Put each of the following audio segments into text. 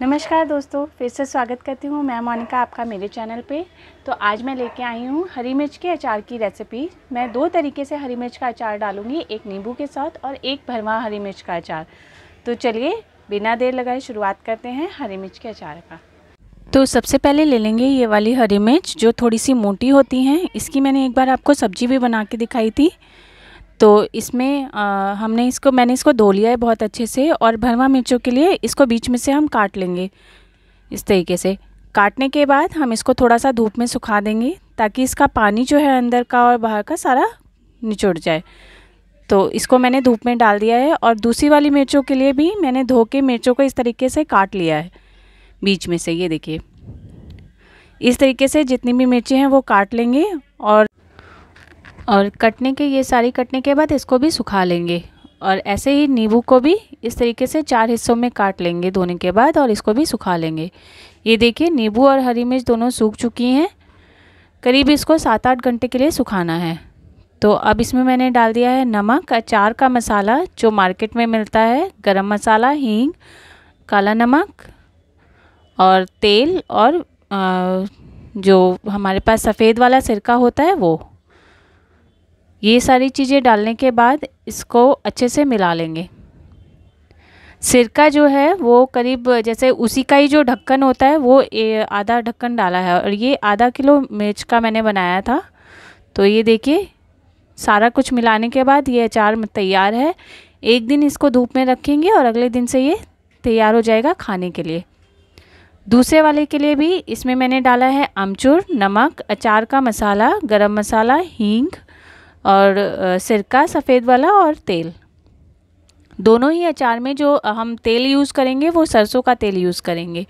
नमस्कार दोस्तों फिर से स्वागत करती हूँ मैं मोनिका आपका मेरे चैनल पे तो आज मैं लेके आई हूँ हरी मिर्च के अचार की रेसिपी मैं दो तरीके से हरी मिर्च का अचार डालूँगी एक नींबू के साथ और एक भरवा हरी मिर्च का अचार तो चलिए बिना देर लगाए शुरुआत करते हैं हरी मिर्च के अचार का तो सबसे पहले ले लेंगे ये वाली हरी मिर्च जो थोड़ी सी मोटी होती हैं इसकी मैंने एक बार आपको सब्जी भी बना के दिखाई थी तो इसमें आ, हमने इसको मैंने इसको धो लिया है बहुत अच्छे से और भरवा मिर्चों के लिए इसको बीच में से हम काट लेंगे इस तरीके से काटने के बाद हम इसको थोड़ा सा धूप में सुखा देंगे ताकि इसका पानी जो है अंदर का और बाहर का सारा निचोड़ जाए तो इसको मैंने धूप में डाल दिया है और दूसरी वाली मिर्चों के लिए भी मैंने धो के मिर्चों को इस तरीके से काट लिया है बीच में से ये देखिए इस तरीके से जितनी भी मिर्ची हैं वो काट लेंगे और और कटने के ये सारी कटने के बाद इसको भी सुखा लेंगे और ऐसे ही नींबू को भी इस तरीके से चार हिस्सों में काट लेंगे धोने के बाद और इसको भी सुखा लेंगे ये देखिए नींबू और हरी मिर्च दोनों सूख चुकी हैं करीब इसको सात आठ घंटे के लिए सुखाना है तो अब इसमें मैंने डाल दिया है नमक अचार का मसाला जो मार्केट में मिलता है गरम मसाला हींग काला नमक और तेल और आ, जो हमारे पास सफ़ेद वाला सिरका होता है वो ये सारी चीज़ें डालने के बाद इसको अच्छे से मिला लेंगे सिरका जो है वो करीब जैसे उसी का ही जो ढक्कन होता है वो आधा ढक्कन डाला है और ये आधा किलो मिर्च का मैंने बनाया था तो ये देखिए सारा कुछ मिलाने के बाद ये अचार तैयार है एक दिन इसको धूप में रखेंगे और अगले दिन से ये तैयार हो जाएगा खाने के लिए दूसरे वाले के लिए भी इसमें मैंने डाला है आमचूर नमक अचार का मसाला गरम मसाला हींग और सिरका सफ़ेद वाला और तेल दोनों ही अचार में जो हम तेल यूज़ करेंगे वो सरसों का तेल यूज़ करेंगे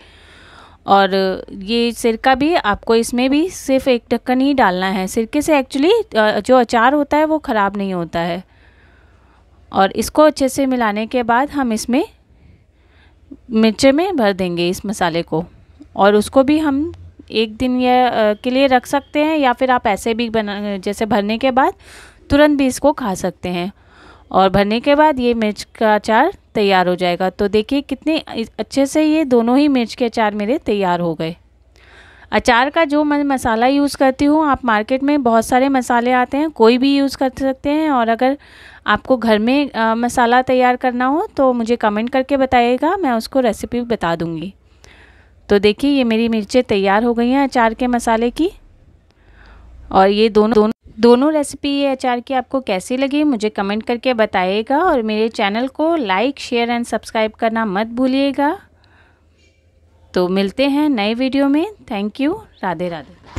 और ये सिरका भी आपको इसमें भी सिर्फ एक टक्कन ही डालना है सिरके से एक्चुअली जो अचार होता है वो ख़राब नहीं होता है और इसको अच्छे से मिलाने के बाद हम इसमें मिर्चे में भर देंगे इस मसाले को और उसको भी हम एक दिन यह के लिए रख सकते हैं या फिर आप ऐसे भी बना जैसे भरने के बाद तुरंत भी इसको खा सकते हैं और भरने के बाद ये मिर्च का अचार तैयार हो जाएगा तो देखिए कितने अच्छे से ये दोनों ही मिर्च के अचार मेरे तैयार हो गए अचार का जो मैं मसाला यूज़ करती हूँ आप मार्केट में बहुत सारे मसाले आते हैं कोई भी यूज़ कर सकते हैं और अगर आपको घर में आ, मसाला तैयार करना हो तो मुझे कमेंट करके बताइएगा मैं उसको रेसिपी बता दूँगी तो देखिए ये मेरी मिर्चें तैयार हो गई हैं अचार के मसाले की और ये दोनों दोनों दोनों रेसिपी ये अचार की आपको कैसी लगी मुझे कमेंट करके बताइएगा और मेरे चैनल को लाइक शेयर एंड सब्सक्राइब करना मत भूलिएगा तो मिलते हैं नए वीडियो में थैंक यू राधे राधे